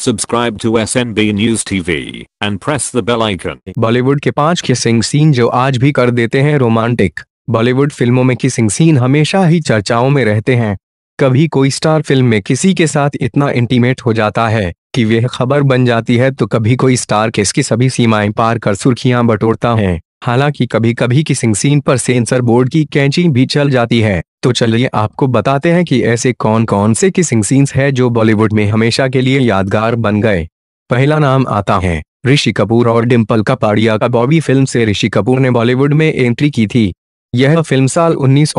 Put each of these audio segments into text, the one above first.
subscribe to S N B news TV and press the bell icon Bollywood के पांच kissing scene जो आज भी कर देते हैं रोमांटिक बॉलीवुड फिल्मों में किसिंग सीन हमेशा ही चर्चाओं में रहते हैं कभी कोई स्टार फिल्म में किसी के साथ इतना इंटीमेट हो जाता है कि वह खबर बन जाती है तो कभी कोई स्टार किस की सभी सीमाएं पार कर सुर्खियां बटोरता है हालांकि कभी कभी किसिंग सीन पर सेंसर बोर्ड की कैंची भी चल जाती है तो चलिए आपको बताते हैं कि ऐसे कौन कौन से किसिंग सीन्स हैं जो बॉलीवुड में हमेशा के लिए यादगार बन गए पहला नाम आता है ऋषि कपूर और डिम्पल कपाड़िया का बॉबी फिल्म से ऋषि कपूर ने बॉलीवुड में एंट्री की थी यह फिल्म साल उन्नीस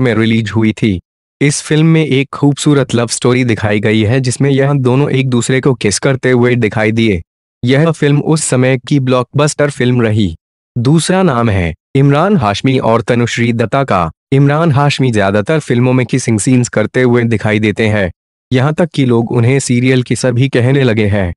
में रिलीज हुई थी इस फिल्म में एक खूबसूरत लव स्टोरी दिखाई गई है जिसमें यह दोनों एक दूसरे को किस करते हुए दिखाई दिए यह फिल्म उस समय की ब्लॉकबस्टर फिल्म रही दूसरा नाम है इमरान हाशमी और तनुश्री दत्ता का इमरान हाशमी ज्यादातर फिल्मों में किसिंग सीन्स करते हुए दिखाई देते हैं यहां तक कि लोग उन्हें सीरियल की सभी कहने लगे हैं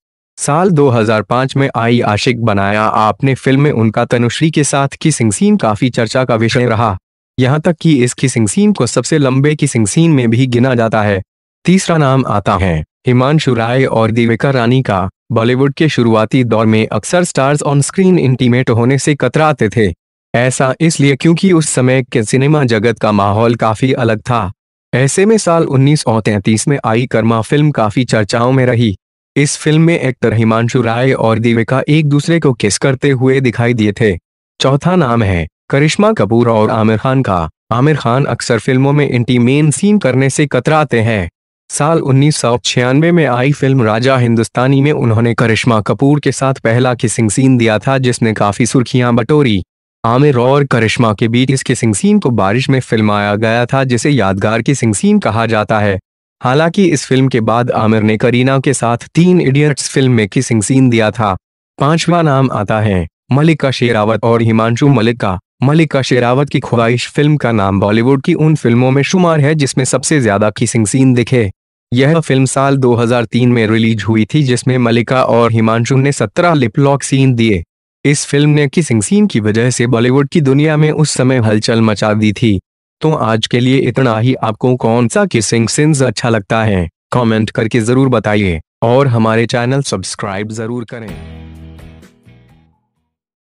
साल 2005 में आई आशिक बनाया आपने फिल्म में उनका तनुश्री के साथ किसिंग सीन काफी चर्चा का विषय रहा यहां तक कि इस किसिंग सीन को सबसे लंबे किसिंग सीन में भी गिना जाता है तीसरा नाम आता है हिमांशु राय और दिविका रानी का बॉलीवुड के शुरुआती दौर में अक्सर स्टार्स ऑन स्क्रीन इंटीमेट होने से कतराते थे ऐसा इसलिए क्योंकि उस समय के सिनेमा जगत का माहौल काफी अलग था ऐसे में साल उन्नीस में आई कर्मा फिल्म काफी चर्चाओं में रही इस फिल्म में एक्टर हिमांशु राय और दीविका एक दूसरे को किस करते हुए दिखाई दिए थे चौथा नाम है करिश्मा कपूर और आमिर खान का आमिर खान अक्सर फिल्मों में इंटीमेन सीन करने से कतराते हैं साल उन्नीस में आई फिल्म राजा हिंदुस्तानी में उन्होंने करिश्मा कपूर के साथ पहला किसिंग सीन दिया था जिसने काफी सुर्खियां बटोरी आमिर और करिश्मा के बीच इस किसिंग सीन को बारिश में फिल्माया गया था जिसे यादगार किसिंग सीन कहा जाता है हालांकि इस फिल्म के बाद आमिर ने करीना के साथ तीन इडियट्स फिल्म में किसिंग सीन दिया था पांचवा नाम आता है मलिका शेरावत और हिमांशु मलिक का मलिका शेरावत की ख्वाहिश फिल्म का नाम बॉलीवुड की उन फिल्मों में शुमार है जिसमें सबसे ज्यादा किसिंग सीन दिखे यह फिल्म साल 2003 में रिलीज हुई थी जिसमें मलिका और हिमांशु ने 17 लिपलॉक सीन दिए इस फिल्म ने किसिंग सीन की वजह से बॉलीवुड की दुनिया में उस समय हलचल मचा दी थी तो आज के लिए इतना ही आपको कौन सा किसिंग सीन्स अच्छा लगता है कमेंट करके जरूर बताइए और हमारे चैनल सब्सक्राइब जरूर करें